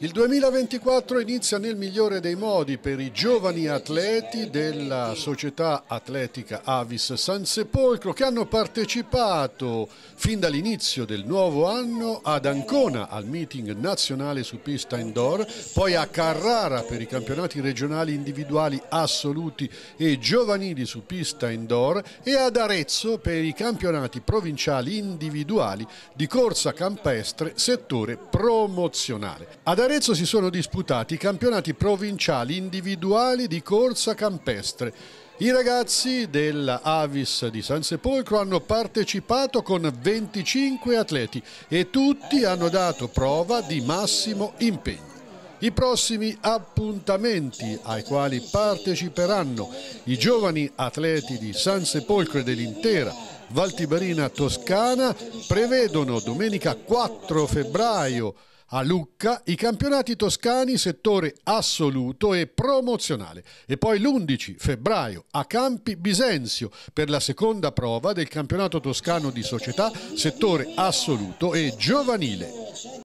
Il 2024 inizia nel migliore dei modi per i giovani atleti della società atletica Avis Sansepolcro che hanno partecipato fin dall'inizio del nuovo anno ad Ancona al meeting nazionale su pista indoor, poi a Carrara per i campionati regionali individuali assoluti e giovanili su pista indoor e ad Arezzo per i campionati provinciali individuali di corsa campestre settore promozionale. Ad Arezzo si sono disputati i campionati provinciali individuali di corsa campestre. I ragazzi della Avis di San Sepolcro hanno partecipato con 25 atleti e tutti hanno dato prova di massimo impegno. I prossimi appuntamenti ai quali parteciperanno i giovani atleti di San Sepolcro e dell'intera Valtiberina Toscana prevedono domenica 4 febbraio a Lucca i campionati toscani settore assoluto e promozionale e poi l'11 febbraio a Campi Bisenzio per la seconda prova del campionato toscano di società settore assoluto e giovanile.